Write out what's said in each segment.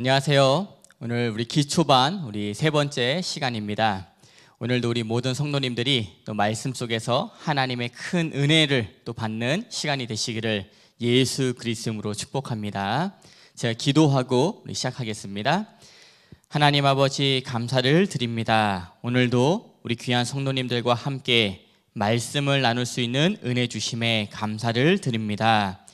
안녕하세요. 오늘 우리 기초반 우리 세 번째 시간입니다. 오늘도 우리 모든 성도님들이 또 말씀 속에서 하나님의 큰 은혜를 또 받는 시간이 되시기를 예수 그리스도로 축복합니다. 제가 기도하고 시작하겠습니다. 하나님 아버지 감사를 드립니다. 오늘도 우리 귀한 성도님들과 함께 말씀을 나눌 수 있는 은혜 주심에 감사를 드립니다.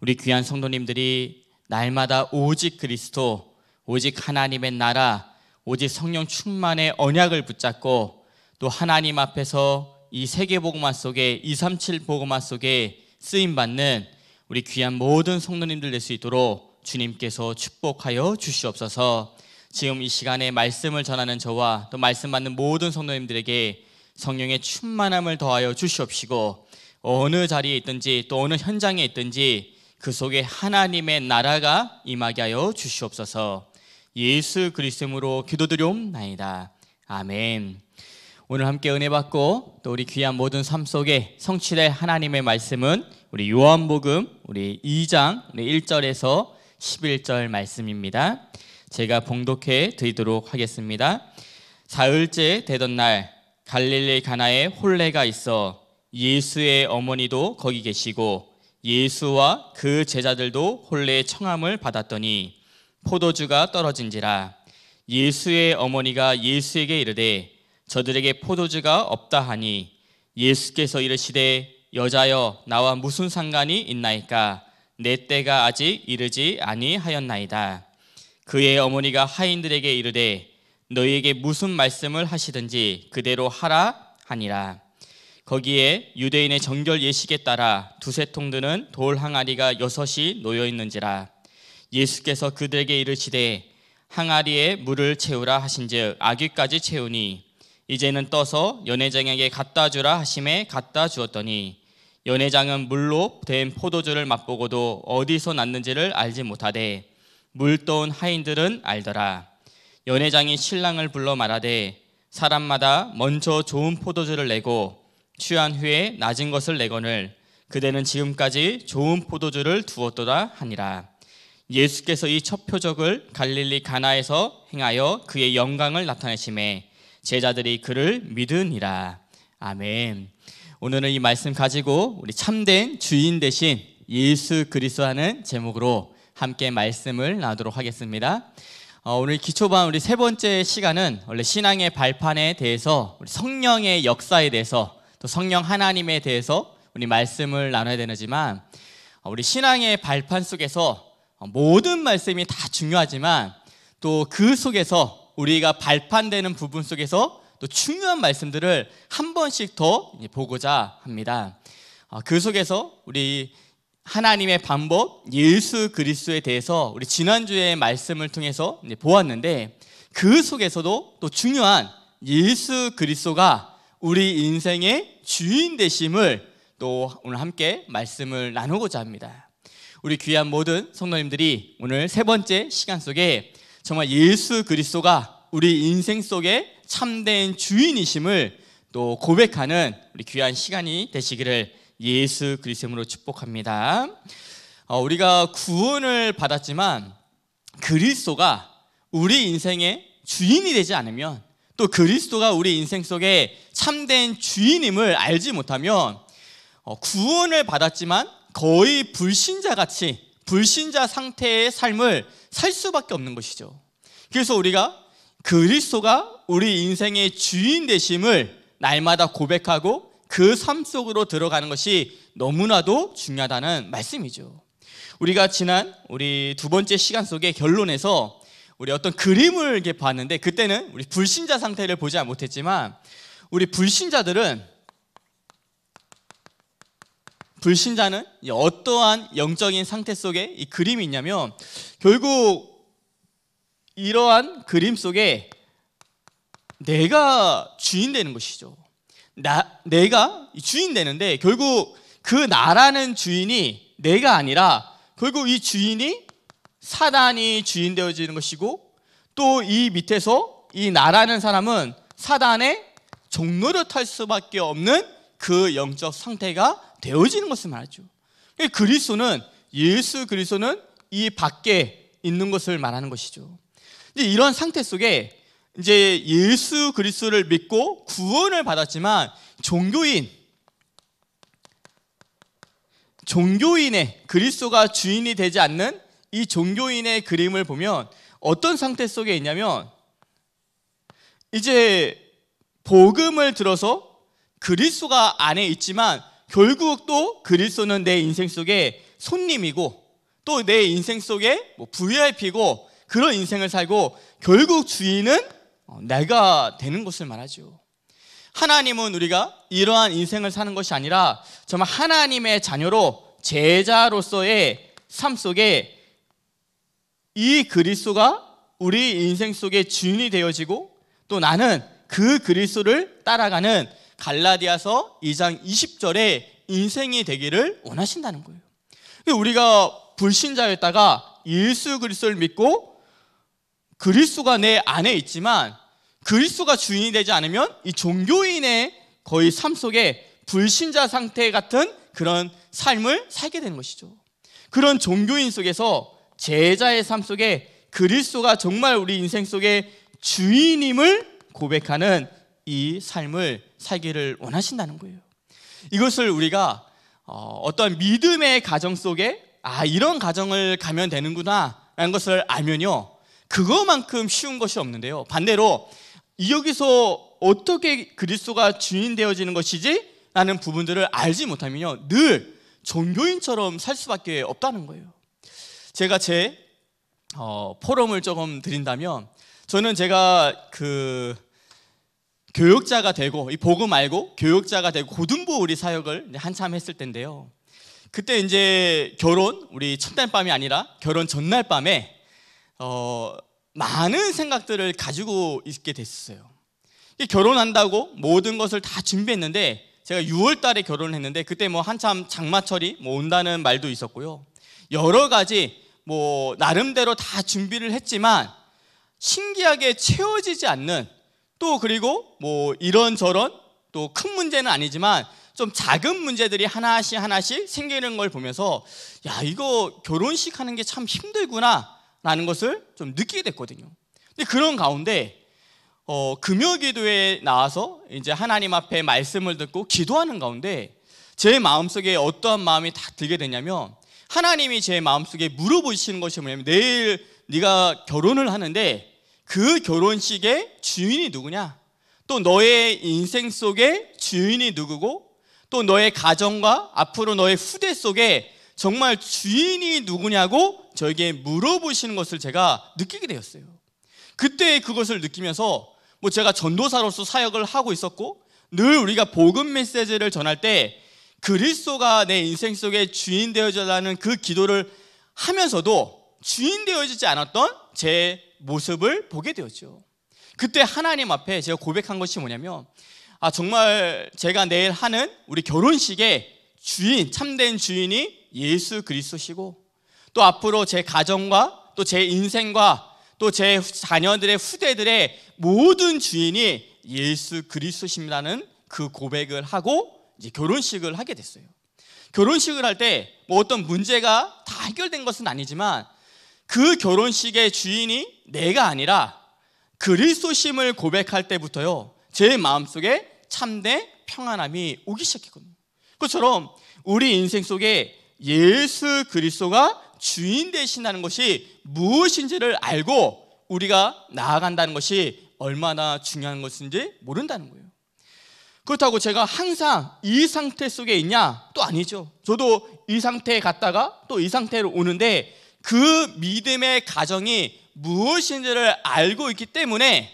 우리 귀한 성도님들이 날마다 오직 그리스도 오직 하나님의 나라, 오직 성령 충만의 언약을 붙잡고 또 하나님 앞에서 이 세계 복음화 속에 237 복음화 속에 쓰임 받는 우리 귀한 모든 성도님들 될 수 있도록 주님께서 축복하여 주시옵소서. 지금 이 시간에 말씀을 전하는 저와 또 말씀 받는 모든 성도님들에게 성령의 충만함을 더하여 주시옵시고 어느 자리에 있든지 또 어느 현장에 있든지 그 속에 하나님의 나라가 임하게 하여 주시옵소서. 예수 그리스도로 기도드려옵나이다. 아멘. 오늘 함께 은혜 받고 또 우리 귀한 모든 삶 속에 성취될 하나님의 말씀은 우리 요한복음 우리 2장 우리 1절에서 11절 말씀입니다. 제가 봉독해 드리도록 하겠습니다. 사흘째 되던 날 갈릴리 가나에 홀례가 있어 예수의 어머니도 거기 계시고 예수와 그 제자들도 홀례의 청함을 받았더니 포도주가 떨어진지라 예수의 어머니가 예수에게 이르되 저들에게 포도주가 없다 하니 예수께서 이르시되 여자여 나와 무슨 상관이 있나이까 내 때가 아직 이르지 아니하였나이다 그의 어머니가 하인들에게 이르되 너희에게 무슨 말씀을 하시든지 그대로 하라 하니라 거기에 유대인의 정결 예식에 따라 두세 통 드는 돌 항아리가 여섯이 놓여 있는지라 예수께서 그들에게 이르시되 항아리에 물을 채우라 하신즉 아귀까지 채우니 이제는 떠서 연회장에게 갖다 주라 하심에 갖다 주었더니 연회장은 물로 된 포도주를 맛보고도 어디서 났는지를 알지 못하되 물 떠온 하인들은 알더라 연회장이 신랑을 불러 말하되 사람마다 먼저 좋은 포도주를 내고 취한 후에 낮은 것을 내거늘 그대는 지금까지 좋은 포도주를 두었도다 하니라 예수께서 이 첫 표적을 갈릴리 가나에서 행하여 그의 영광을 나타내심에 제자들이 그를 믿으니라. 아멘. 오늘은 이 말씀 가지고 우리 참된 주인 대신 예수 그리스도 하는 제목으로 함께 말씀을 나누도록 하겠습니다. 어, 오늘 기초반 우리 세 번째 시간은 원래 신앙의 발판에 대해서 우리 성령의 역사에 대해서 또 성령 하나님에 대해서 우리 말씀을 나눠야 되지만 어, 우리 신앙의 발판 속에서 어, 모든 말씀이 다 중요하지만 또 그 속에서 우리가 발판되는 부분 속에서 또 중요한 말씀들을 한 번씩 더 보고자 합니다. 어, 그 속에서 우리 하나님의 방법 예수 그리스도에 대해서 우리 지난주에 말씀을 통해서 보았는데 그 속에서도 또 중요한 예수 그리스도가 우리 인생의 주인 되심을 또 오늘 함께 말씀을 나누고자 합니다. 우리 귀한 모든 성도님들이 오늘 세 번째 시간 속에 정말 예수 그리스도가 우리 인생 속에 참된 주인이심을 또 고백하는 우리 귀한 시간이 되시기를 예수 그리스도로 축복합니다. 어, 우리가 구원을 받았지만 그리스도가 우리 인생의 주인이 되지 않으면 또 그리스도가 우리 인생 속에 참된 주인임을 알지 못하면 어, 구원을 받았지만 거의 불신자 같이 불신자 상태의 삶을 살 수밖에 없는 것이죠. 그래서 우리가 그리스도가 우리 인생의 주인 되심을 날마다 고백하고 그 삶 속으로 들어가는 것이 너무나도 중요하다는 말씀이죠. 우리가 지난 우리 두 번째 시간 속의 결론에서 우리 어떤 그림을 이렇게 봤는데 그때는 우리 불신자 상태를 보지 못했지만 우리 불신자들은 불신자는 어떠한 영적인 상태 속에 이 그림이 있냐면 결국 이러한 그림 속에 내가 주인 되는 것이죠. 나, 내가 주인 되는데 결국 그 나라는 주인이 내가 아니라 결국 이 주인이 사단이 주인 되어지는 것이고 또 이 밑에서 이 나라는 사람은 사단의 종로를 탈 수밖에 없는 그 영적 상태가 되어지는 것을 말하죠. 그러니까 그리스도는 예수 그리스도는 이 밖에 있는 것을 말하는 것이죠. 이제 이런 상태 속에 이제 예수 그리스도를 믿고 구원을 받았지만 종교인 종교인의 그리스도가 주인이 되지 않는 이 종교인의 그림을 보면 어떤 상태 속에 있냐면 이제 복음을 들어서 그리스도가 안에 있지만 결국 또 그리스도는 내 인생 속에 손님이고 또 내 인생 속에 뭐 VIP고 그런 인생을 살고 결국 주인은 어, 내가 되는 것을 말하죠. 하나님은 우리가 이러한 인생을 사는 것이 아니라 정말 하나님의 자녀로 제자로서의 삶 속에 이 그리스도가 우리 인생 속의 주인이 되어지고 또 나는 그 그리스도를 따라가는 갈라디아서 2장 20절에 인생이 되기를 원하신다는 거예요. 우리가 불신자였다가 예수 그리스도를 믿고 그리스도가 내 안에 있지만 그리스도가 주인이 되지 않으면 이 종교인의 거의 삶 속에 불신자 상태 같은 그런 삶을 살게 되는 것이죠. 그런 종교인 속에서 제자의 삶 속에 그리스도가 정말 우리 인생 속에 주인임을 고백하는 이 삶을 살기를 원하신다는 거예요. 이것을 우리가 어, 떤 믿음의 가정 속에 아 이런 가정을 가면 되는구나라는 것을 알면요 그거만큼 쉬운 것이 없는데요. 반대로 여기서 어떻게 그리스도가 주인 되어지는 것이지? 라는 부분들을 알지 못하면요 늘 종교인처럼 살 수밖에 없다는 거예요. 제가 제 어, 포럼을 조금 드린다면 저는 제가 그 교육자가 되고 이 복음 알고 교육자가 되고 고등부 우리 사역을 한참 했을 텐데요. 그때 이제 결혼 우리 첫날 밤이 아니라 결혼 전날 밤에 어, 많은 생각들을 가지고 있게 됐어요. 결혼한다고 모든 것을 다 준비했는데 제가 6월 달에 결혼을 했는데 그때 뭐 한참 장마철이 뭐 온다는 말도 있었고요. 여러 가지 뭐 나름대로 다 준비를 했지만 신기하게 채워지지 않는 또 그리고 뭐 이런저런 또 큰 문제는 아니지만 좀 작은 문제들이 하나씩 하나씩 생기는 걸 보면서 야, 이거 결혼식 하는 게 참 힘들구나 라는 것을 좀 느끼게 됐거든요. 근데 그런 가운데 어, 금요 기도에 나와서 이제 하나님 앞에 말씀을 듣고 기도하는 가운데 제 마음속에 어떠한 마음이 다 들게 되냐면 하나님이 제 마음속에 물어보시는 것이 뭐냐면 내일 네가 결혼을 하는데 그 결혼식의 주인이 누구냐? 또 너의 인생 속에 주인이 누구고 또 너의 가정과 앞으로 너의 후대 속에 정말 주인이 누구냐고 저에게 물어보시는 것을 제가 느끼게 되었어요. 그때 그것을 느끼면서 뭐 제가 전도사로서 사역을 하고 있었고 늘 우리가 복음 메시지를 전할 때 그리스도가 내 인생 속에 주인 되어달라는 그 기도를 하면서도 주인 되어지지 않았던 제 모습을 보게 되었죠. 그때 하나님 앞에 제가 고백한 것이 뭐냐면 아 정말 제가 내일 하는 우리 결혼식의 주인 참된 주인이 예수 그리스도시고 또 앞으로 제 가정과 또 제 인생과 또 제 자녀들의 후대들의 모든 주인이 예수 그리스도십니다는 그 고백을 하고 이제 결혼식을 하게 됐어요. 결혼식을 할 때 뭐 어떤 문제가 다 해결된 것은 아니지만 그 결혼식의 주인이 내가 아니라 그리스도심을 고백할 때부터요. 제 마음속에 참된 평안함이 오기 시작했거든요. 그처럼 우리 인생 속에 예수 그리스도가 주인 되신다는 것이 무엇인지를 알고 우리가 나아간다는 것이 얼마나 중요한 것인지 모른다는 거예요. 그렇다고 제가 항상 이 상태 속에 있냐? 또 아니죠. 저도 이 상태에 갔다가 또 이 상태로 오는데 그 믿음의 가정이 무엇인지를 알고 있기 때문에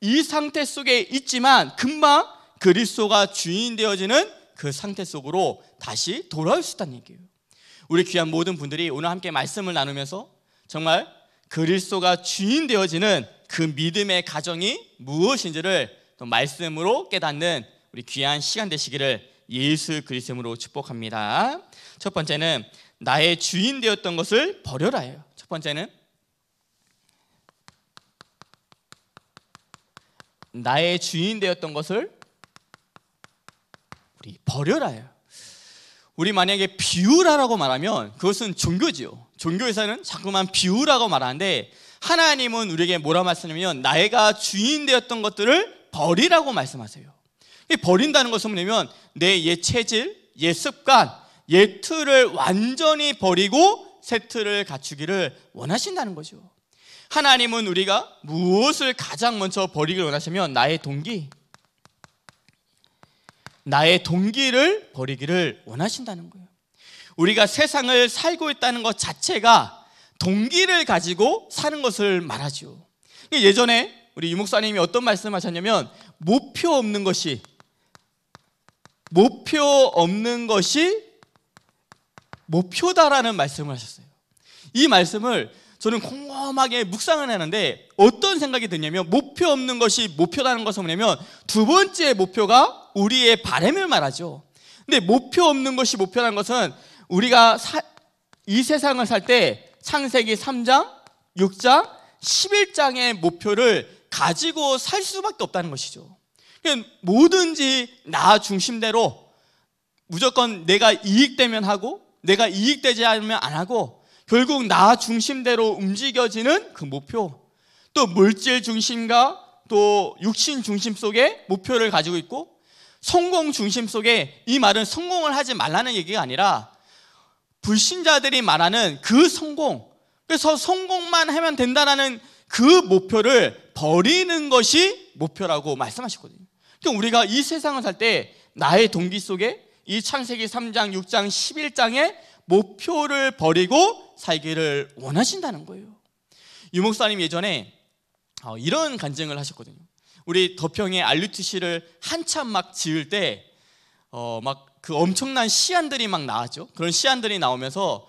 이 상태 속에 있지만 금방 그리스도가 주인 되어지는 그 상태 속으로 다시 돌아올 수 있다는 얘기예요. 우리 귀한 모든 분들이 오늘 함께 말씀을 나누면서 정말 그리스도가 주인 되어지는 그 믿음의 가정이 무엇인지를 또 말씀으로 깨닫는 우리 귀한 시간 되시기를 예수 그리스도로 축복합니다. 첫 번째는 나의 주인 되었던 것을 버려라예요. 첫 번째는 나의 주인 되었던 것을 우리 버려라예요. 우리 만약에 비우라라고 말하면 그것은 종교지요. 종교에서는 자꾸만 비우라고 말하는데 하나님은 우리에게 뭐라 말씀하냐면 나이가 주인 되었던 것들을 버리라고 말씀하세요. 버린다는 것은 뭐냐면 내옛 체질, 옛 습관, 예투를 완전히 버리고 세트를 갖추기를 원하신다는 거죠. 하나님은 우리가 무엇을 가장 먼저 버리길 원하시면 나의 동기, 나의 동기를 버리기를 원하신다는 거예요. 우리가 세상을 살고 있다는 것 자체가 동기를 가지고 사는 것을 말하죠. 그러니까 예전에 우리 유 목사님이 어떤 말씀하셨냐면 목표 없는 것이 목표 없는 것이 목표다라는 말씀을 하셨어요. 이 말씀을 저는 꼼꼼하게 묵상을 하는데 어떤 생각이 드냐면 목표 없는 것이 목표라는 것은 뭐냐면 두 번째 목표가 우리의 바램을 말하죠. 근데 목표 없는 것이 목표라는 것은 우리가 사, 이 세상을 살 때 창세기 3장, 6장, 11장의 목표를 가지고 살 수밖에 없다는 것이죠. 그러니까 뭐든지 나 중심대로 무조건 내가 이익되면 하고 내가 이익되지 않으면 안 하고 결국 나 중심대로 움직여지는 그 목표 또 물질 중심과 또 육신 중심 속에 목표를 가지고 있고 성공 중심 속에 이 말은 성공을 하지 말라는 얘기가 아니라 불신자들이 말하는 그 성공 그래서 성공만 하면 된다라는 그 목표를 버리는 것이 목표라고 말씀하셨거든요. 그러니까 우리가 이 세상을 살 때 나의 동기 속에 이 창세기 3장, 6장, 11장의 목표를 버리고 살기를 원하신다는 거예요. 유목사님 예전에 어, 이런 간증을 하셨거든요. 우리 덕평의 알루트 시를 한참 막 지을 때, 어, 막그 엄청난 시안들이 막 나왔죠. 그런 시안들이 나오면서,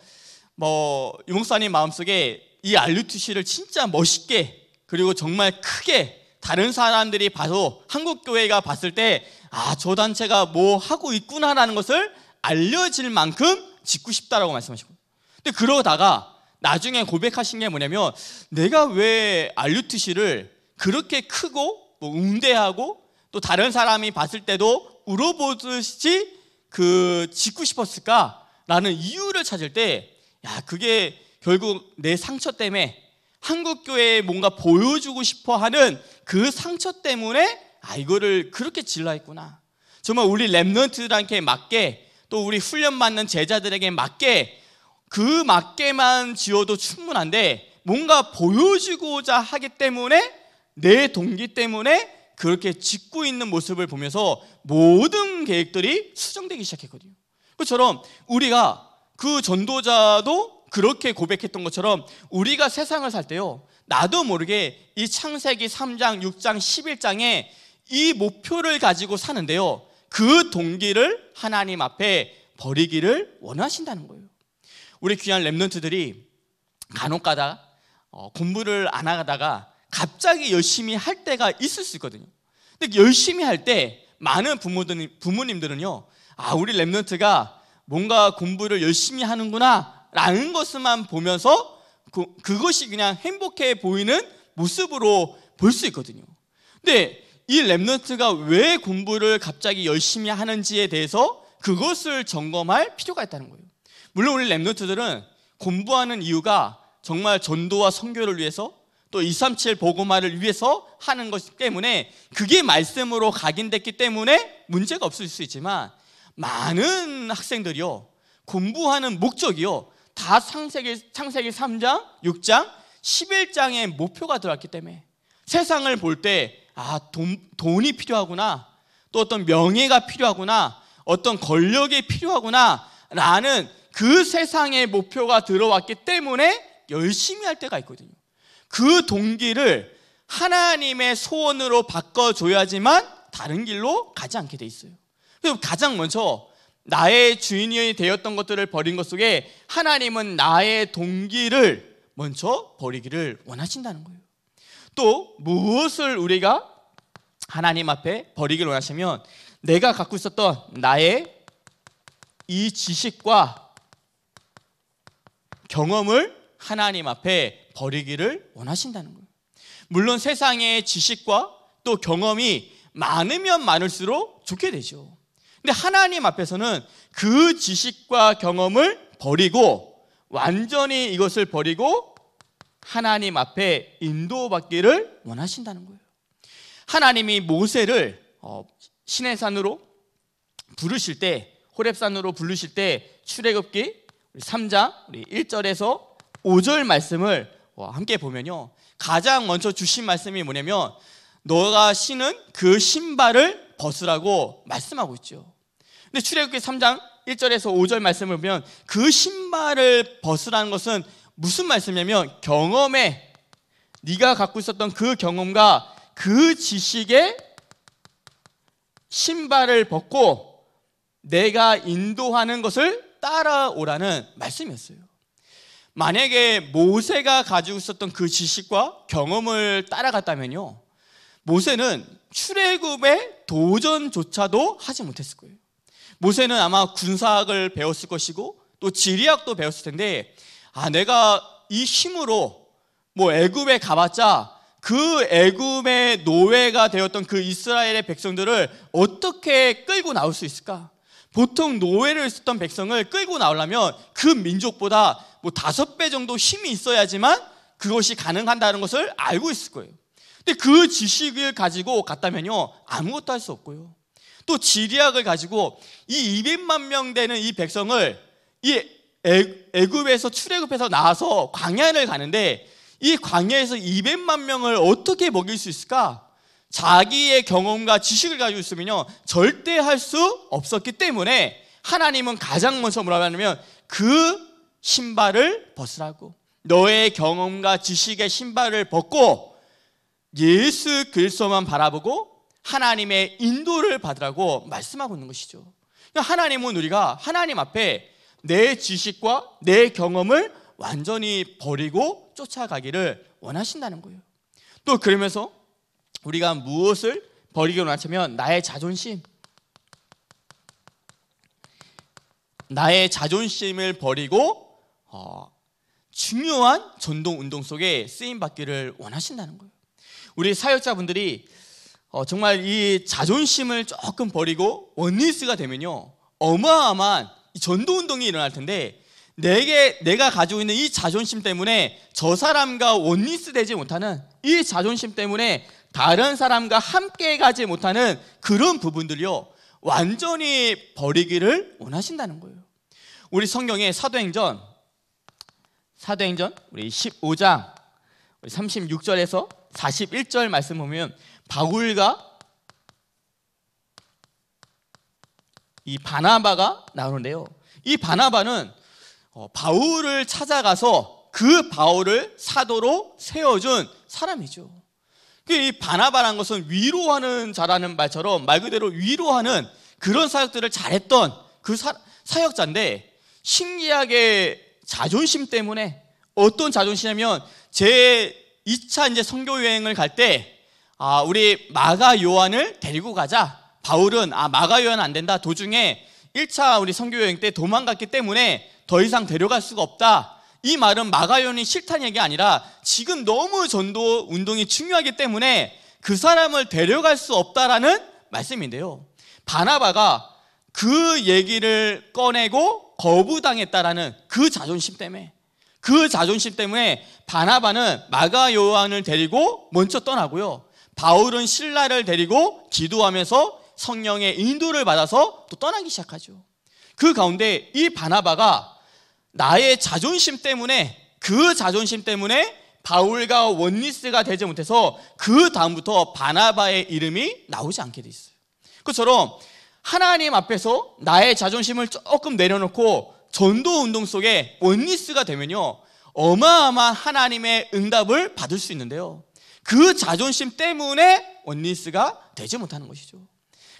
뭐, 유목사님 마음속에 이 알루트 시를 진짜 멋있게, 그리고 정말 크게, 다른 사람들이 봐서, 한국교회가 봤을 때, 아, 저 단체가 뭐 하고 있구나라는 것을 알려질 만큼 짓고 싶다라고 말씀하시고. 근데 그러다가 나중에 고백하신 게 뭐냐면 내가 왜 알류트시를 그렇게 크고 뭐 웅대하고 또 다른 사람이 봤을 때도 울어보듯이 그 짓고 싶었을까라는 이유를 찾을 때 야, 그게 결국 내 상처 때문에 한국 교회에 뭔가 보여주고 싶어 하는 그 상처 때문에 아 이거를 그렇게 질러했구나. 정말 우리 랩런트들한테 맞게 또 우리 훈련받는 제자들에게 맞게 그 맞게만 지어도 충분한데 뭔가 보여주고자 하기 때문에 내 동기 때문에 그렇게 짓고 있는 모습을 보면서 모든 계획들이 수정되기 시작했거든요. 그처럼 우리가 그 전도자도 그렇게 고백했던 것처럼 우리가 세상을 살 때요. 나도 모르게 이 창세기 3장, 6장, 11장에 이 목표를 가지고 사는데요. 그 동기를 하나님 앞에 버리기를 원하신다는 거예요. 우리 귀한 랩런트들이 간혹 가다 어, 공부를 안 하다가 갑자기 열심히 할 때가 있을 수 있거든요. 근데 열심히 할 때 많은 부모들, 부모님들은요, 아, 우리 랩런트가 뭔가 공부를 열심히 하는구나, 라는 것만 보면서 그, 그것이 그냥 행복해 보이는 모습으로 볼 수 있거든요. 근데 이 랩런트가 왜 공부를 갑자기 열심히 하는지에 대해서 그것을 점검할 필요가 있다는 거예요. 물론 우리 랩런트들은 공부하는 이유가 정말 전도와 선교를 위해서 또 237 보고말을 위해서 하는 것 때문에 그게 말씀으로 각인됐기 때문에 문제가 없을 수 있지만 많은 학생들이요 공부하는 목적이요 다 창세기, 창세기 3장, 6장, 11장의 목표가 들어왔기 때문에 세상을 볼때 아, 돈, 돈이 필요하구나. 또 어떤 명예가 필요하구나. 어떤 권력이 필요하구나. 라는 그 세상의 목표가 들어왔기 때문에 열심히 할 때가 있거든요. 그 동기를 하나님의 소원으로 바꿔줘야지만 다른 길로 가지 않게 돼 있어요. 그래서 가장 먼저 나의 주인이 되었던 것들을 버린 것 속에 하나님은 나의 동기를 먼저 버리기를 원하신다는 거예요. 또 무엇을 우리가 하나님 앞에 버리길 원하시면 내가 갖고 있었던 나의 이 지식과 경험을 하나님 앞에 버리기를 원하신다는 거예요. 물론 세상의 지식과 또 경험이 많으면 많을수록 좋게 되죠. 근데 하나님 앞에서는 그 지식과 경험을 버리고 완전히 이것을 버리고 하나님 앞에 인도받기를 원하신다는 거예요. 하나님이 모세를 어, 시내산으로 부르실 때 호렙산으로 부르실 때 출애굽기 3장 우리 1절에서 5절 말씀을 어, 함께 보면요. 가장 먼저 주신 말씀이 뭐냐면 너가 신은 그 신발을 벗으라고 말씀하고 있죠. 근데 출애굽기 3장 1절에서 5절 말씀을 보면 그 신발을 벗으라는 것은 무슨 말씀이냐면 경험에 네가 갖고 있었던 그 경험과 그 지식에 신발을 벗고 내가 인도하는 것을 따라오라는 말씀이었어요. 만약에 모세가 가지고 있었던 그 지식과 경험을 따라갔다면요. 모세는 출애굽의 도전조차도 하지 못했을 거예요. 모세는 아마 군사학을 배웠을 것이고 또 지리학도 배웠을 텐데 아 내가 이 힘으로 뭐 애굽에 가봤자 그 애굽의 노예가 되었던 그 이스라엘의 백성들을 어떻게 끌고 나올 수 있을까? 보통 노예를 쓰던 백성을 끌고 나오려면 그 민족보다 뭐 다섯 배 정도 힘이 있어야지만 그것이 가능한다는 것을 알고 있을 거예요. 근데 그 지식을 가지고 갔다면요. 아무것도 할 수 없고요. 또 지리학을 가지고 이 200만 명 되는 이 백성을 이 애굽에서 출애굽해서 나와서 광야를 가는데 이 광야에서 200만 명을 어떻게 먹일 수 있을까? 자기의 경험과 지식을 가지고 있으면요 절대 할 수 없었기 때문에 하나님은 가장 먼저 뭐라고 하냐면 그 신발을 벗으라고 너의 경험과 지식의 신발을 벗고 예수 그리스도만 바라보고 하나님의 인도를 받으라고 말씀하고 있는 것이죠. 하나님은 우리가 하나님 앞에 내 지식과 내 경험을 완전히 버리고 쫓아가기를 원하신다는 거예요. 또 그러면서 우리가 무엇을 버리기 원하자면 나의 자존심, 나의 자존심을 버리고 어, 중요한 전동 운동 속에 쓰임 받기를 원하신다는 거예요. 우리 사역자분들이 어, 정말 이 자존심을 조금 버리고 원리스가 되면요 어마어마한 전도 운동이 일어날 텐데 내게 내가 가지고 있는 이 자존심 때문에 저 사람과 원리스 되지 못하는 이 자존심 때문에 다른 사람과 함께 가지 못하는 그런 부분들요 완전히 버리기를 원하신다는 거예요. 우리 성경의 사도행전 사도행전 우리 15장 36절에서 41절 말씀 보면 바울과 이 바나바가 나오는데요. 이 바나바는 어, 바울을 찾아가서 그 바울을 사도로 세워준 사람이죠. 그 이 바나바란 것은 위로하는 자라는 말처럼 말 그대로 위로하는 그런 사역들을 잘했던 그 사, 사역자인데 신기하게 자존심 때문에 어떤 자존심이냐면 제 2차 이제 선교 여행을 갈 때 아, 우리 마가 요한을 데리고 가자. 바울은 아 마가 요한 안 된다. 도중에 1차 우리 선교 여행 때 도망갔기 때문에 더 이상 데려갈 수가 없다. 이 말은 마가 요한이 싫다는 얘기 아니라 지금 너무 전도 운동이 중요하기 때문에 그 사람을 데려갈 수 없다라는 말씀인데요. 바나바가 그 얘기를 꺼내고 거부당했다라는 그 자존심 때문에 그 자존심 때문에 바나바는 마가 요한을 데리고 먼저 떠나고요. 바울은 신라를 데리고 기도하면서 성령의 인도를 받아서 또 떠나기 시작하죠. 그 가운데 이 바나바가 나의 자존심 때문에 그 자존심 때문에 바울과 원리스가 되지 못해서 그 다음부터 바나바의 이름이 나오지 않게 돼 있어요. 그처럼 하나님 앞에서 나의 자존심을 조금 내려놓고 전도 운동 속에 원리스가 되면요. 어마어마한 하나님의 응답을 받을 수 있는데요. 그 자존심 때문에 원리스가 되지 못하는 것이죠.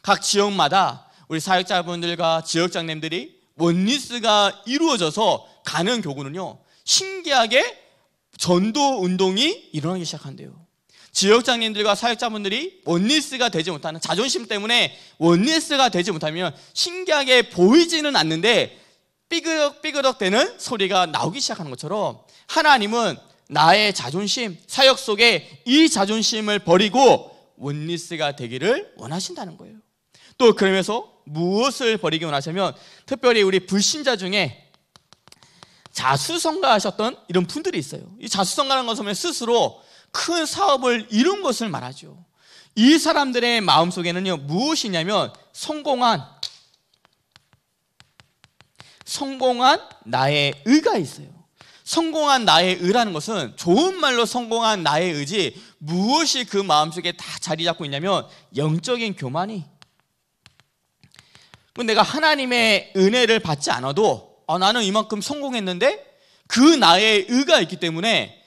각 지역마다 우리 사역자분들과 지역장님들이 원리스가 이루어져서 가는 교구는요 신기하게 전도 운동이 일어나기 시작한대요. 지역장님들과 사역자분들이 원리스가 되지 못하는 자존심 때문에 원리스가 되지 못하면 신기하게 보이지는 않는데 삐그덕삐그덕 되는 소리가 나오기 시작하는 것처럼 하나님은 나의 자존심, 사역 속에 이 자존심을 버리고 원리스가 되기를 원하신다는 거예요. 또 그러면서 무엇을 버리기 원하냐면 특별히 우리 불신자 중에 자수성가하셨던 이런 분들이 있어요. 이 자수성가라는 것은 스스로 큰 사업을 이룬 것을 말하죠. 이 사람들의 마음 속에는요 무엇이냐면 성공한 성공한 나의 의가 있어요. 성공한 나의 의라는 것은 좋은 말로 성공한 나의 의지 무엇이 그 마음속에 다 자리 잡고 있냐면 영적인 교만이 내가 하나님의 은혜를 받지 않아도 아, 나는 이만큼 성공했는데 그 나의 의가 있기 때문에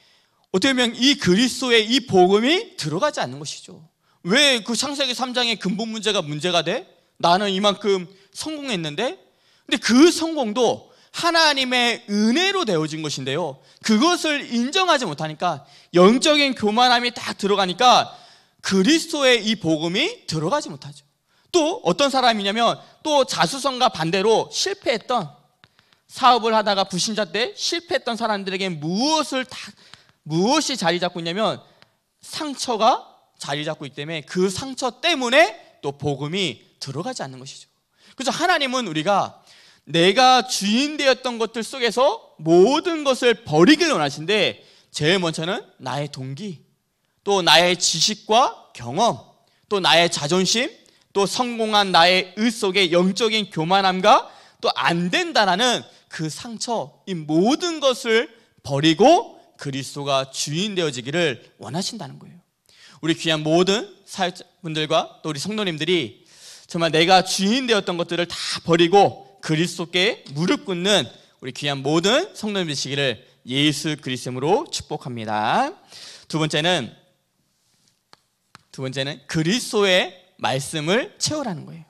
어떻게 보면 이 그리스도의 이 복음이 들어가지 않는 것이죠. 왜 그 창세기 3장의 근본 문제가 문제가 돼? 나는 이만큼 성공했는데? 근데 그 성공도 하나님의 은혜로 되어진 것인데요. 그것을 인정하지 못하니까 영적인 교만함이 딱 들어가니까 그리스도의 이 복음이 들어가지 못하죠. 또 어떤 사람이냐면 또 자수성가 반대로 실패했던 사업을 하다가 부신자 때 실패했던 사람들에게 무엇을 다, 무엇이 자리 잡고 있냐면 상처가 자리 잡고 있기 때문에 그 상처 때문에 또 복음이 들어가지 않는 것이죠. 그래서 하나님은 우리가 내가 주인 되었던 것들 속에서 모든 것을 버리길 원하신데 제일 먼저는 나의 동기, 또 나의 지식과 경험, 또 나의 자존심, 또 성공한 나의 의속에 영적인 교만함과 또 안 된다라는 그 상처, 이 모든 것을 버리고 그리스도가 주인 되어지기를 원하신다는 거예요. 우리 귀한 모든 사역분들과 또 우리 성도님들이 정말 내가 주인 되었던 것들을 다 버리고 그리스도께 무릎 꿇는 우리 귀한 모든 성도님 되시기를 예수 그리스도로 축복합니다. 두 번째는 두 번째는 그리스도의 말씀을 채우라는 거예요.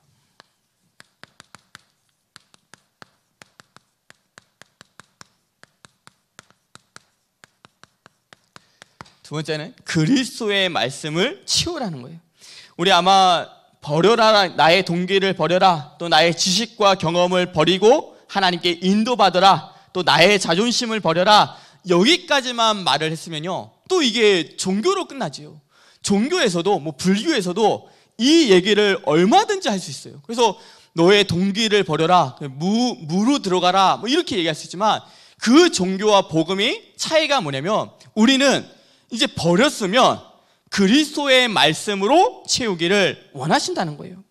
두 번째는 그리스도의 말씀을 치우라는 거예요. 우리 아마 버려라 나의 동기를 버려라 또 나의 지식과 경험을 버리고 하나님께 인도받으라 또 나의 자존심을 버려라 여기까지만 말을 했으면요 또 이게 종교로 끝나지요. 종교에서도 뭐 불교에서도 이 얘기를 얼마든지 할 수 있어요. 그래서 너의 동기를 버려라. 무, 무로 들어가라. 뭐 이렇게 얘기할 수 있지만 그 종교와 복음이 차이가 뭐냐면 우리는 이제 버렸으면 그리스도의 말씀으로 채우기를 원하신다는 거예요.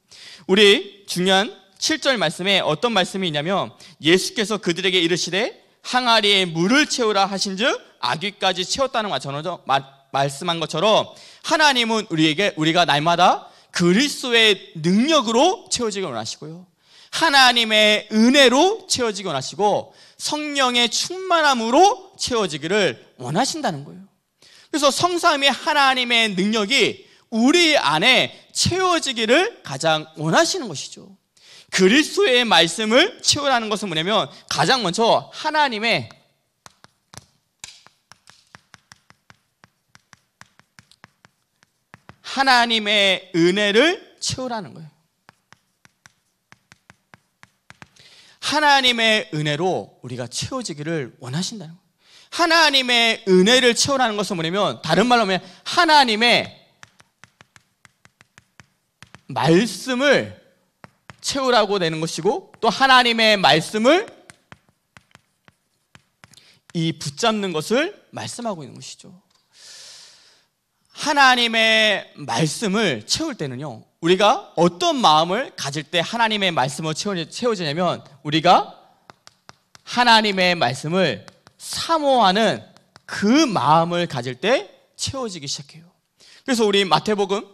우리 중요한 7절 말씀에 어떤 말씀이 있냐면 예수께서 그들에게 이르시되 항아리에 물을 채우라 하신즉 아귀까지 채웠다는 말처 말씀한 것처럼 하나님은 우리에게 우리가 날마다 그리스도의 능력으로 채워지기 원하시고요. 하나님의 은혜로 채워지기 원하시고 성령의 충만함으로 채워지기를 원하신다는 거예요. 그래서 성삼위 하나님의 능력이 우리 안에 채워지기를 가장 원하시는 것이죠. 그리스도의 말씀을 채우라는 것은 뭐냐면 가장 먼저 하나님의 하나님의 은혜를 채우라는 거예요. 하나님의 은혜로 우리가 채워지기를 원하신다는 거예요. 하나님의 은혜를 채우라는 것은 뭐냐면 다른 말로 하면 하나님의 말씀을 채우라고 되는 것이고 또 하나님의 말씀을 이 붙잡는 것을 말씀하고 있는 것이죠. 하나님의 말씀을 채울 때는요, 우리가 어떤 마음을 가질 때 하나님의 말씀을 채워지냐면, 우리가 하나님의 말씀을 사모하는 그 마음을 가질 때 채워지기 시작해요. 그래서 우리 마태복음,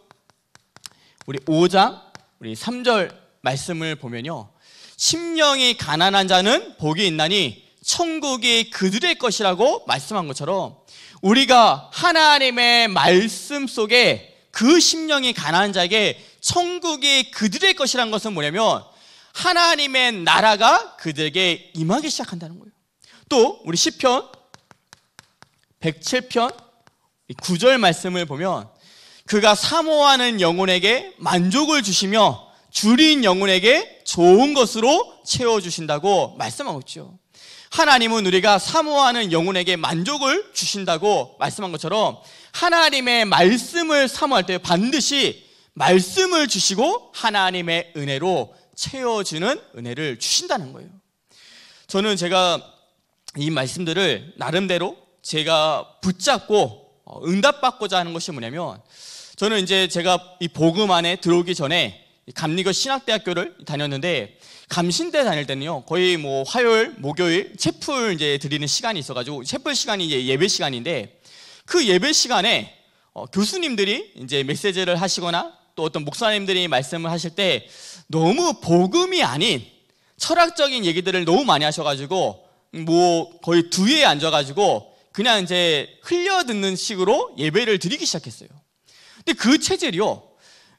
우리 5장, 우리 3절 말씀을 보면요. 심령이 가난한 자는 복이 있나니 천국이 그들의 것이라고 말씀한 것처럼 우리가 하나님의 말씀 속에 그 심령이 가난한 자에게 천국이 그들의 것이란 것은 뭐냐면 하나님의 나라가 그들에게 임하기 시작한다는 거예요. 또 우리 시편 107편 9절 말씀을 보면 그가 사모하는 영혼에게 만족을 주시며 줄인 영혼에게 좋은 것으로 채워 주신다고 말씀하고 있죠. 하나님은 우리가 사모하는 영혼에게 만족을 주신다고 말씀한 것처럼 하나님의 말씀을 사모할 때 반드시 말씀을 주시고 하나님의 은혜로 채워주는 은혜를 주신다는 거예요. 저는 제가 이 말씀들을 나름대로 제가 붙잡고 어, 응답받고자 하는 것이 뭐냐면 저는 이제 제가 이 복음 안에 들어오기 전에 감리교 신학대학교를 다녔는데 감신대 다닐 때는요, 거의 뭐 화요일, 목요일, 채플 이제 드리는 시간이 있어가지고, 채플 시간이 이제 예배 시간인데, 그 예배 시간에 어, 교수님들이 이제 메시지를 하시거나 또 어떤 목사님들이 말씀을 하실 때 너무 복음이 아닌 철학적인 얘기들을 너무 많이 하셔가지고, 뭐 거의 두 뒤에 앉아가지고 그냥 이제 흘려 듣는 식으로 예배를 드리기 시작했어요. 근데 그 체질이요.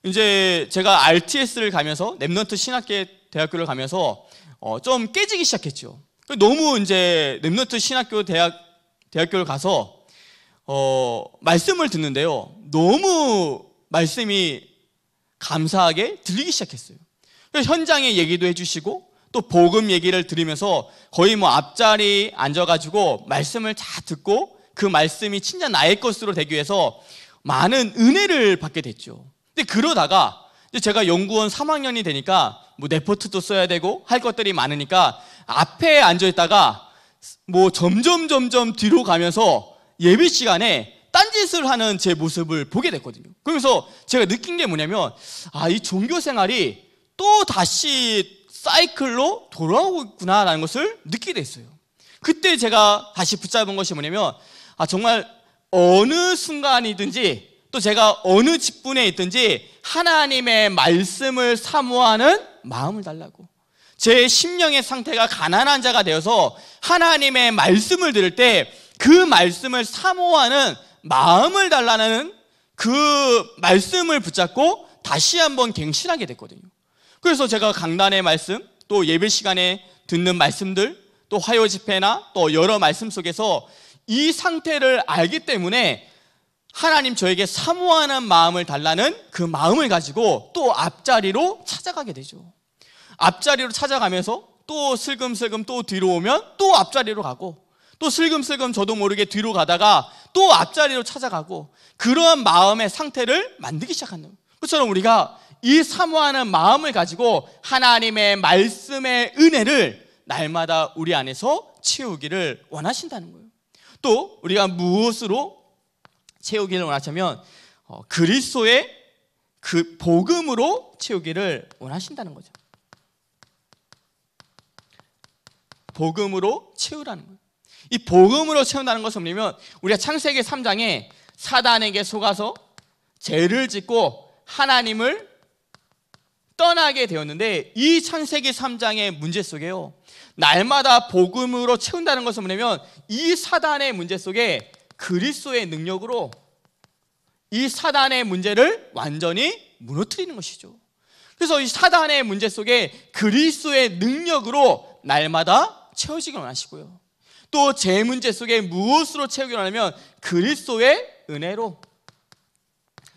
이제 제가 RTS를 가면서 랩넌트 신학계 대학교를 가면서 어, 좀 깨지기 시작했죠. 너무 이제 렘노트 신학교 대학 대학교를 가서 어, 말씀을 듣는데요. 너무 말씀이 감사하게 들리기 시작했어요. 현장의 얘기도 해주시고 또 복음 얘기를 들으면서 거의 뭐 앞자리 앉아가지고 말씀을 다 듣고 그 말씀이 진짜 나의 것으로 되기 위해서 많은 은혜를 받게 됐죠. 근데 그러다가 제가 연구원 3학년이 되니까 뭐네포트도 써야 되고 할 것들이 많으니까 앞에 앉아 있다가 뭐 점점 점점 뒤로 가면서 예비 시간에 딴짓을 하는 제 모습을 보게 됐거든요. 그러면서 제가 느낀 게 뭐냐면 아, 이 종교 생활이 또 다시 사이클로 돌아오고 있구나라는 것을 느끼게 됐어요. 그때 제가 다시 붙잡은 것이 뭐냐면 아, 정말 어느 순간이든지 또 제가 어느 직분에 있든지 하나님의 말씀을 사모하는 마음을 달라고. 제 심령의 상태가 가난한 자가 되어서 하나님의 말씀을 들을 때 그 말씀을 사모하는 마음을 달라는 그 말씀을 붙잡고 다시 한번 갱신하게 됐거든요. 그래서 제가 강단의 말씀, 또 예배 시간에 듣는 말씀들, 또 화요 집회나 또 여러 말씀 속에서 이 상태를 알기 때문에 하나님 저에게 사모하는 마음을 달라는 그 마음을 가지고 또 앞자리로 찾아가게 되죠. 앞자리로 찾아가면서 또 슬금슬금 또 뒤로 오면 또 앞자리로 가고 또 슬금슬금 저도 모르게 뒤로 가다가 또 앞자리로 찾아가고 그러한 마음의 상태를 만들기 시작하는 거예요. 그처럼 우리가 이 사모하는 마음을 가지고 하나님의 말씀의 은혜를 날마다 우리 안에서 채우기를 원하신다는 거예요. 또 우리가 무엇으로 채우기를 원하시면 어, 그리스도의 그 복음으로 채우기를 원하신다는 거죠. 복음으로 채우라는 거예요. 이 복음으로 채운다는 것은 뭐냐면 우리가 창세기 3장에 사단에게 속아서 죄를 짓고 하나님을 떠나게 되었는데 이 창세기 3장의 문제 속에요. 날마다 복음으로 채운다는 것은 뭐냐면 이 사단의 문제 속에 그리스도의 능력으로 이 사단의 문제를 완전히 무너뜨리는 것이죠. 그래서 이 사단의 문제 속에 그리스도의 능력으로 날마다 채워지길 원하시고요. 또 제 문제 속에 무엇으로 채우길 원하면 그리스도의 은혜로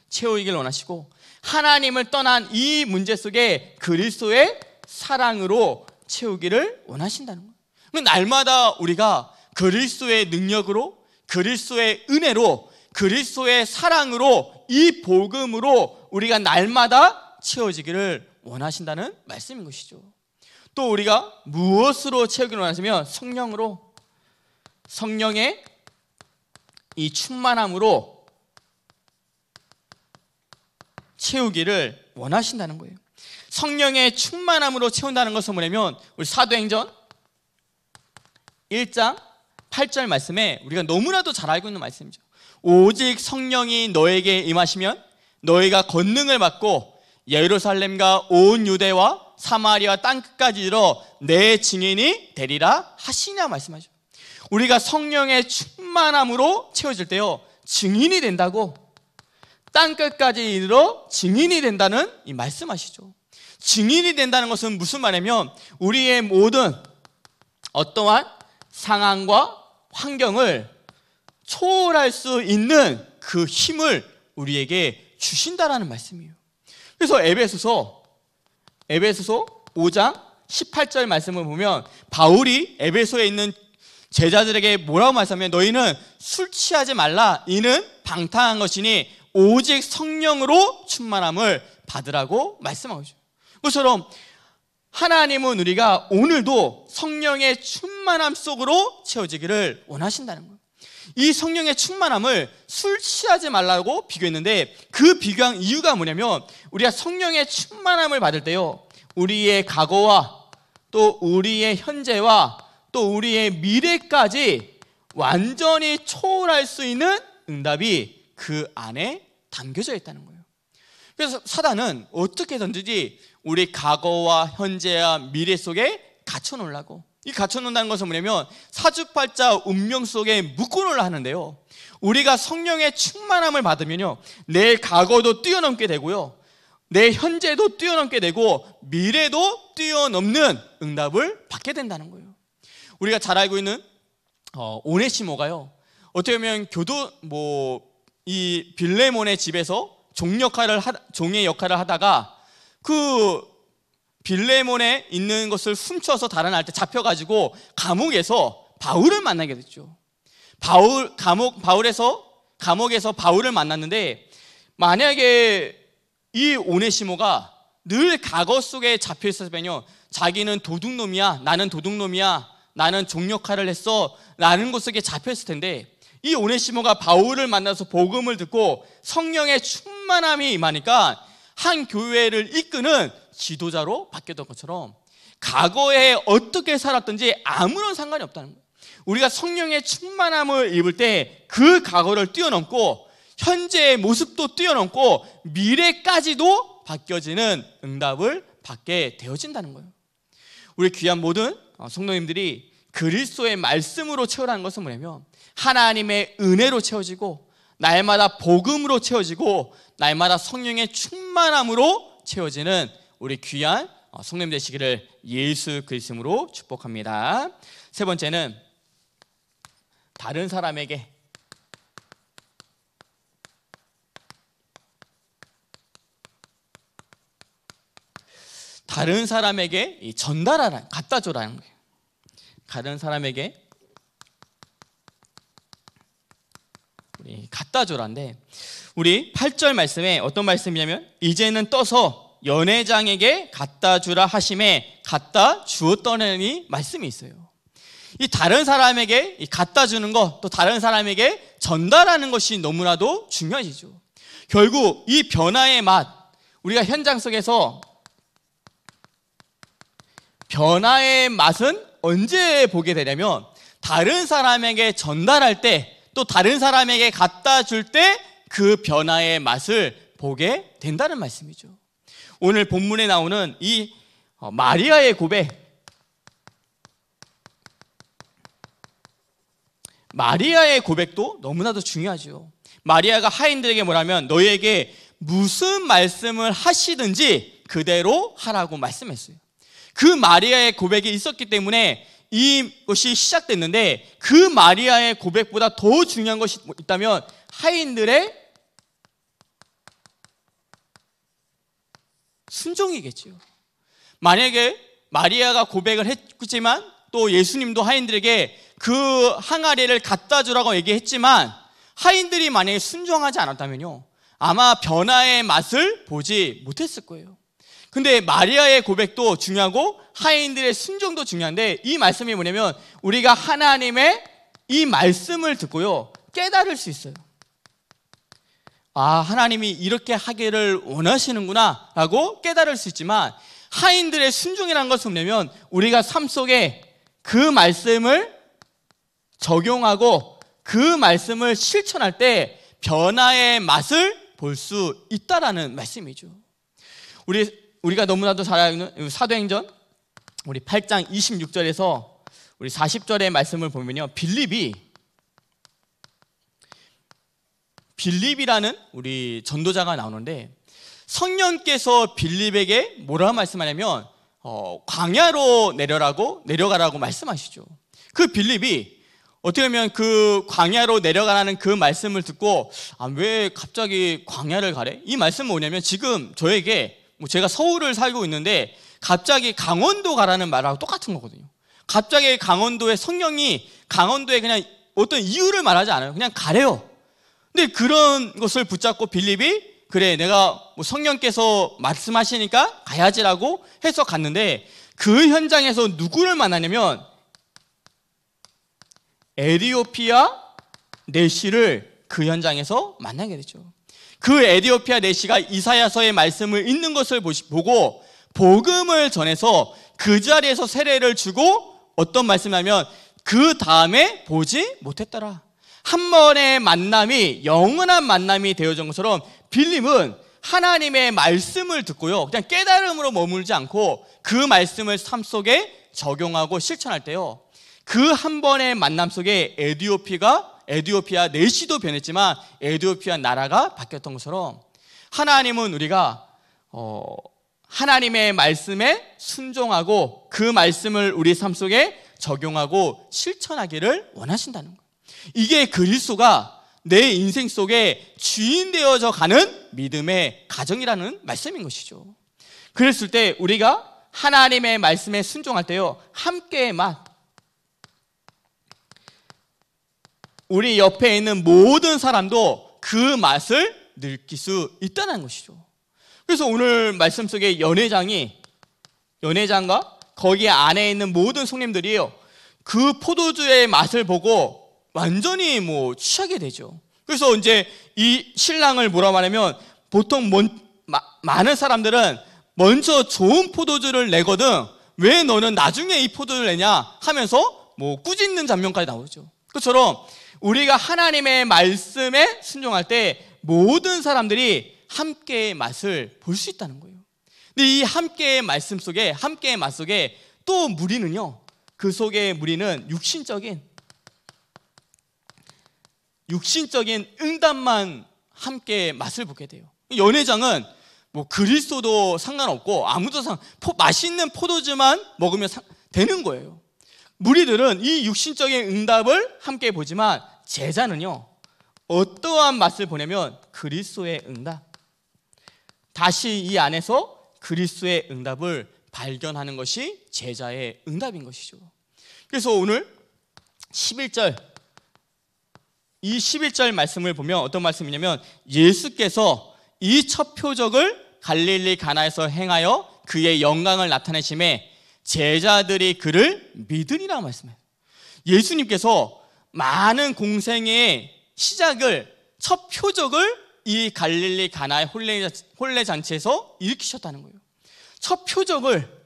채우길 원하시고 하나님을 떠난 이 문제 속에 그리스도의 사랑으로 채우기를 원하신다는 거예요. 날마다 우리가 그리스도의 능력으로 그리스도의 은혜로 그리스도의 사랑으로 이 복음으로 우리가 날마다 채워지기를 원하신다는 말씀인 것이죠. 또 우리가 무엇으로 채우기를 원하시면 성령으로 성령의 이 충만함으로 채우기를 원하신다는 거예요. 성령의 충만함으로 채운다는 것은 뭐냐면 우리 사도행전 1장 8절 말씀에 우리가 너무나도 잘 알고 있는 말씀이죠. 오직 성령이 너에게 임하시면 너희가 권능을 받고 예루살렘과 온 유대와 사마리아 땅 끝까지 이르내 증인이 되리라 하시냐 말씀하죠. 우리가 성령의 충만함으로 채워질 때요. 증인이 된다고 땅 끝까지 이르러 증인이 된다는 이 말씀하시죠. 증인이 된다는 것은 무슨 말이냐면 우리의 모든 어떠한 상황과 환경을 초월할 수 있는 그 힘을 우리에게 주신다라는 말씀이에요. 그래서 에베소서 에베소서 5장 18절 말씀을 보면 바울이 에베소에 있는 제자들에게 뭐라고 말씀하면 너희는 술 취하지 말라 이는 방탕한 것이니 오직 성령으로 충만함을 받으라고 말씀하고 있어요. 그처럼 하나님은 우리가 오늘도 성령의 충만함 속으로 채워지기를 원하신다는 거예요. 이 성령의 충만함을 술 취하지 말라고 비교했는데 그 비교한 이유가 뭐냐면 우리가 성령의 충만함을 받을 때요. 우리의 과거와 또 우리의 현재와 또 우리의 미래까지 완전히 초월할 수 있는 응답이 그 안에 담겨져 있다는 거예요. 그래서 사단은 어떻게 던지 우리 과거와 현재와 미래 속에 갇혀 놓으려고. 이 갇혀 놓는다는 것은 뭐냐면 사주팔자 운명 속에 묶어 놓으려 하는데요. 우리가 성령의 충만함을 받으면요. 내 과거도 뛰어넘게 되고요. 내 현재도 뛰어넘게 되고 미래도 뛰어넘는 응답을 받게 된다는 거예요. 우리가 잘 알고 있는 어, 오네시모가요. 어떻게 보면 교도 뭐 이 빌레몬의 집에서 종 역할을 하, 종의 역할을 하다가 그 빌레몬에 있는 것을 훔쳐서 달아날 때 잡혀가지고 감옥에서 바울을 만나게 됐죠. 바울 감옥 바울에서 감옥에서 바울을 만났는데 만약에 이 오네시모가 늘 과거 속에 잡혀 있었으면요. 자기는 도둑놈이야. 나는 도둑놈이야. 나는 종역할을 했어. 라는 곳 속에 잡혔을 텐데 이 오네시모가 바울을 만나서 복음을 듣고 성령의 충만함이 임하니까 한 교회를 이끄는 지도자로 바뀌었던 것처럼 과거에 어떻게 살았던지 아무런 상관이 없다는 거예요. 우리가 성령의 충만함을 입을 때 그 과거를 뛰어넘고 현재의 모습도 뛰어넘고 미래까지도 바뀌어지는 응답을 받게 되어진다는 거예요. 우리 귀한 모든 어, 성도님들이 그리스도의 말씀으로 채우라는 것은 뭐냐면 하나님의 은혜로 채워지고 날마다 복음으로 채워지고 날마다 성령의 충만함으로 채워지는 우리 귀한 어, 성령 되시기를 예수 그리스으로 축복합니다. 세 번째는 다른 사람에게 다른 사람에게 전달하라, 갖다 줘라는 거예요. 다른 사람에게 우리 갖다 줘라인데 우리 8절 말씀에 어떤 말씀이냐면 이제는 떠서 연회장에게 갖다 주라 하심에 갖다 주었더니 말씀이 있어요. 이 다른 사람에게 갖다 주는 것또 다른 사람에게 전달하는 것이 너무나도 중요해지죠. 결국 이 변화의 맛 우리가 현장 속에서 변화의 맛은 언제 보게 되냐면 다른 사람에게 전달할 때또 다른 사람에게 갖다 줄 때 그 변화의 맛을 보게 된다는 말씀이죠. 오늘 본문에 나오는 이 어, 마리아의 고백. 마리아의 고백도 너무나도 중요하죠. 마리아가 하인들에게 뭐라면 너에게 무슨 말씀을 하시든지 그대로 하라고 말씀했어요. 그 마리아의 고백이 있었기 때문에 이것이 시작됐는데 그 마리아의 고백보다 더 중요한 것이 있다면 하인들의 순종이겠죠 만약에 마리아가 고백을 했지만 또 예수님도 하인들에게 그 항아리를 갖다 주라고 얘기했지만 하인들이 만약에 순종하지 않았다면요. 아마 변화의 맛을 보지 못했을 거예요. 근데 마리아의 고백도 중요하고 하인들의 순종도 중요한데 이 말씀이 뭐냐면 우리가 하나님의 이 말씀을 듣고요. 깨달을 수 있어요. 아, 하나님이 이렇게 하기를 원하시는구나 라고 깨달을 수 있지만 하인들의 순종이라는 것은 뭐면 우리가 삶 속에 그 말씀을 적용하고 그 말씀을 실천할 때 변화의 맛을 볼 수 있다라는 말씀이죠. 우리 우리가 너무나도 잘 아는 사도행전 우리 8장 26절에서 우리 40절의 말씀을 보면요. 빌립이 빌립이라는 우리 전도자가 나오는데 성령께서 빌립에게 뭐라 고 말씀하냐면 어, 광야로 내려라고 내려가라고 말씀하시죠. 그 빌립이 어떻게 보면 그 광야로 내려가라는 그 말씀을 듣고 아, 왜 갑자기 광야를 가래? 이 말씀은 뭐냐면 지금 저에게 뭐 제가 서울을 살고 있는데 갑자기 강원도 가라는 말하고 똑같은 거거든요. 갑자기 강원도의 성령이 강원도에 그냥 어떤 이유를 말하지 않아요. 그냥 가래요. 근데 그런 것을 붙잡고 빌립이 그래 내가 뭐 성령께서 말씀하시니까 가야지라고 해서 갔는데 그 현장에서 누구를 만나냐면 에리오피아 내시를 그 현장에서 만나게 되죠. 그 에디오피아 내시가 이사야서의 말씀을 읽는 것을 보고 복음을 전해서 그 자리에서 세례를 주고 어떤 말씀하면 그 다음에 보지 못했더라. 한 번의 만남이 영원한 만남이 되어진 것처럼 빌림은 하나님의 말씀을 듣고요. 그냥 깨달음으로 머물지 않고 그 말씀을 삶 속에 적용하고 실천할 때요. 그 한 번의 만남 속에 에디오피가 에디오피아 내시도 변했지만 에디오피아 나라가 바뀌었던 것처럼 하나님은 우리가 어, 하나님의 말씀에 순종하고 그 말씀을 우리 삶 속에 적용하고 실천하기를 원하신다는 거예요. 이게 그리스도가 내 인생 속에 주인 되어져 가는 믿음의 가정이라는 말씀인 것이죠. 그랬을 때 우리가 하나님의 말씀에 순종할 때요. 함께의 맛, 우리 옆에 있는 모든 사람도 그 맛을 느낄 수 있다는 것이죠. 그래서 오늘 말씀 속에 연회장이 연회장과 거기 안에 있는 모든 손님들이요. 그 포도주의 맛을 보고 완전히 뭐 취하게 되죠. 그래서 이제 이 신랑을 뭐라 말하면 보통 먼, 마, 많은 사람들은 먼저 좋은 포도주를 내거든 왜 너는 나중에 이 포도주를 내냐 하면서 뭐 꾸짖는 장면까지 나오죠. 그처럼 우리가 하나님의 말씀에 순종할 때 모든 사람들이 함께의 맛을 볼 수 있다는 거예요. 근데 이 함께의 말씀 속에 함께의 맛 속에 또 무리는요. 그 속에 무리는 육신적인 육신적인 응답만 함께 맛을 보게 돼요. 연회장은 뭐 그리스도도 상관없고 아무도 상 맛있는 포도주만 먹으면 사, 되는 거예요. 무리들은 이 육신적인 응답을 함께 보지만 제자는요 어떠한 맛을 보냐면 그리스도의 응답 다시 이 안에서 그리스도의 응답을 발견하는 것이 제자의 응답인 것이죠 그래서 오늘 11절 이 11절 말씀을 보면 어떤 말씀이냐면 예수께서 이 첫 표적을 갈릴리 가나에서 행하여 그의 영광을 나타내심에 제자들이 그를 믿으리라 말씀해요. 예수님께서 많은 공생의 시작을 첫 표적을 이 갈릴리 가나의 혼례, 잔치에서 일으키셨다는 거예요. 첫 표적을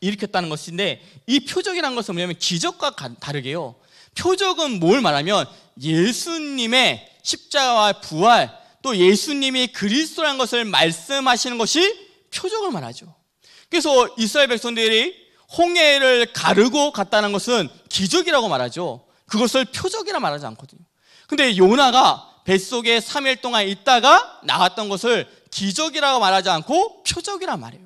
일으켰다는 것인데 이 표적이라는 것은 뭐냐면 기적과 다르게요. 표적은 뭘 말하면 예수님의 십자와 부활 또 예수님이 그리스도라는 것을 말씀하시는 것이 표적을 말하죠. 그래서 이스라엘 백성들이 홍해를 가르고 갔다는 것은 기적이라고 말하죠. 그것을 표적이라 말하지 않거든요. 근데 요나가 뱃속에 3일 동안 있다가 나왔던 것을 기적이라고 말하지 않고 표적이라 말해요.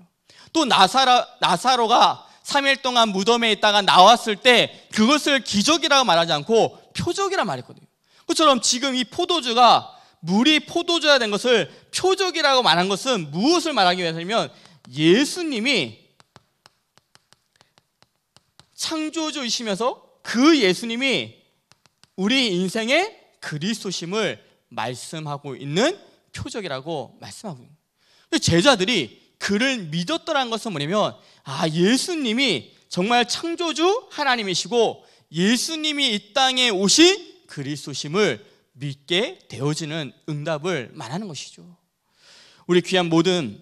또 나사라, 나사로가 3일 동안 무덤에 있다가 나왔을 때 그것을 기적이라고 말하지 않고 표적이라 말했거든요. 그처럼 지금 이 포도주가 물이 포도주가 된 것을 표적이라고 말한 것은 무엇을 말하기 위해서냐면 예수님이 창조주이시면서 그 예수님이 우리 인생의 그리스도심을 말씀하고 있는 표적이라고 말씀하고 있는 제자들이 그를 믿었더라는 것은 뭐냐면 아 예수님이 정말 창조주 하나님이시고 예수님이 이 땅에 오신 그리스도심을 믿게 되어지는 응답을 말하는 것이죠. 우리 귀한 모든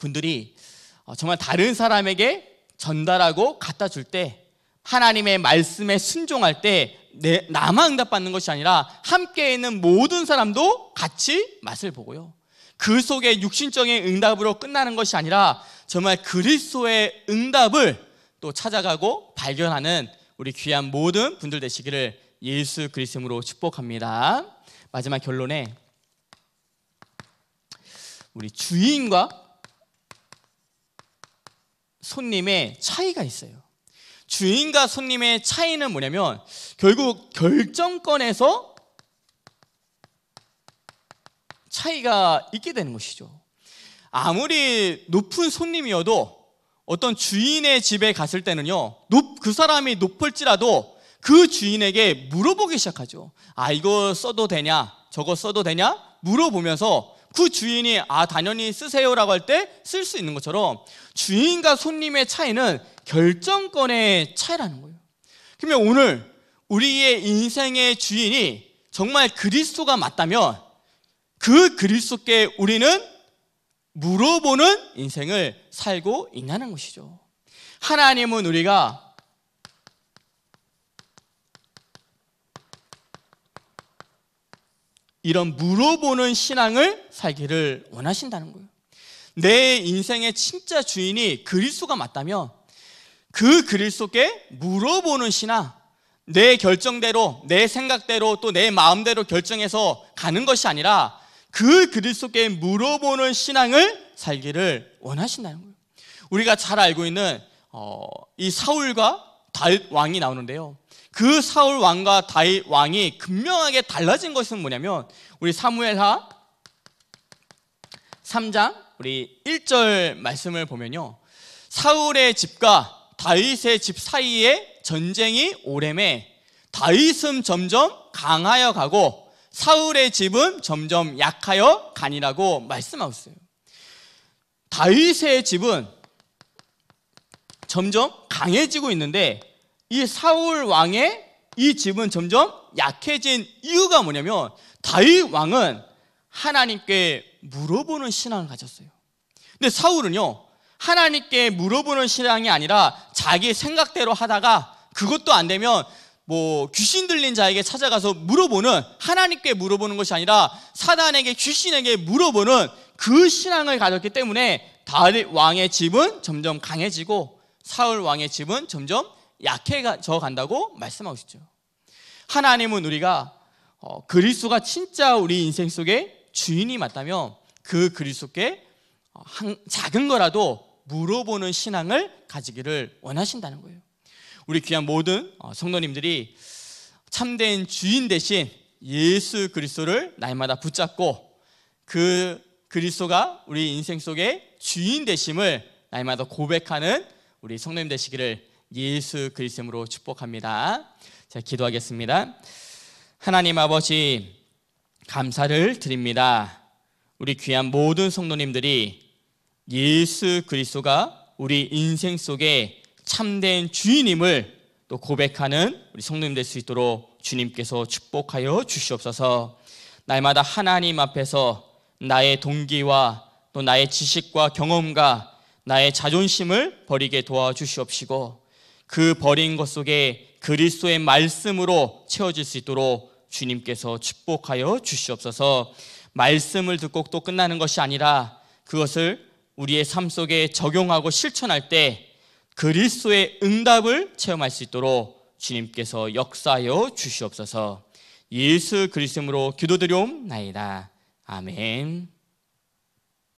분들이 어, 정말 다른 사람에게 전달하고 갖다 줄 때 하나님의 말씀에 순종할 때 내, 나만 응답받는 것이 아니라 함께 있는 모든 사람도 같이 맛을 보고요. 그 속에 육신적인 응답으로 끝나는 것이 아니라 정말 그리스도의 응답을 또 찾아가고 발견하는 우리 귀한 모든 분들 되시기를 예수 그리스도로 축복합니다. 마지막 결론에 우리 주인과 손님의 차이가 있어요. 주인과 손님의 차이는 뭐냐면 결국 결정권에서 차이가 있게 되는 것이죠. 아무리 높은 손님이어도 어떤 주인의 집에 갔을 때는요, 그 사람이 높을지라도 그 주인에게 물어보기 시작하죠. 아, 이거 써도 되냐? 저거 써도 되냐? 물어보면서 그 주인이 아 당연히 쓰세요라고 할 때 쓸 수 있는 것처럼 주인과 손님의 차이는 결정권의 차이라는 거예요. 그러면 오늘 우리의 인생의 주인이 정말 그리스도가 맞다면 그 그리스도께 우리는 물어보는 인생을 살고 있다는 것이죠. 하나님은 우리가 이런 물어보는 신앙을 살기를 원하신다는 거예요. 내 인생의 진짜 주인이 그리스도가 맞다면 그 그리스도께 물어보는 신앙, 내 결정대로, 내 생각대로 또 내 마음대로 결정해서 가는 것이 아니라 그 그리스도께 물어보는 신앙을 살기를 원하신다는 거예요. 우리가 잘 알고 있는 어, 이 사울과 다윗 왕이 나오는데요. 그 사울 왕과 다윗 왕이 극명하게 달라진 것은 뭐냐면 우리 사무엘하 3장 우리 1절 말씀을 보면요. 사울의 집과 다윗의 집 사이에 전쟁이 오래매 다윗은 점점 강하여 가고 사울의 집은 점점 약하여 가니라고 말씀하고 어요 다윗의 집은 점점 강해지고 있는데 이 사울 왕의 이 집은 점점 약해진 이유가 뭐냐면 다윗 왕은 하나님께 물어보는 신앙을 가졌어요. 근데 사울은요. 하나님께 물어보는 신앙이 아니라 자기 생각대로 하다가 그것도 안 되면 뭐 귀신 들린 자에게 찾아가서 물어보는 하나님께 물어보는 것이 아니라 사단에게 귀신에게 물어보는 그 신앙을 가졌기 때문에 다윗 왕의 집은 점점 강해지고 사울 왕의 집은 점점 약해져 간다고 말씀하고 있죠. 하나님은 우리가 어, 그리스도가 진짜 우리 인생 속에 주인이 맞다면 그 그리스도께 어, 한, 작은 거라도 물어보는 신앙을 가지기를 원하신다는 거예요. 우리 귀한 모든 어, 성도님들이 참된 주인 대신 예수 그리스도를 날마다 붙잡고 그 그리스도가 우리 인생 속에 주인 되심을 날마다 고백하는 우리 성도님 되시기를 예수 그리스도로 축복합니다. 자, 기도하겠습니다. 하나님 아버지 감사를 드립니다. 우리 귀한 모든 성도님들이 예수 그리스도가 우리 인생 속에 참된 주인임을 또 고백하는 우리 성도님 될 수 있도록 주님께서 축복하여 주시옵소서. 날마다 하나님 앞에서 나의 동기와 또 나의 지식과 경험과 나의 자존심을 버리게 도와주시옵시고 그 버린 것 속에 그리스도의 말씀으로 채워질 수 있도록 주님께서 축복하여 주시옵소서. 말씀을 듣고 또 끝나는 것이 아니라 그것을 우리의 삶 속에 적용하고 실천할 때 그리스도의 응답을 체험할 수 있도록 주님께서 역사하여 주시옵소서. 예수 그리스도로 기도드려옵나이다. 아멘.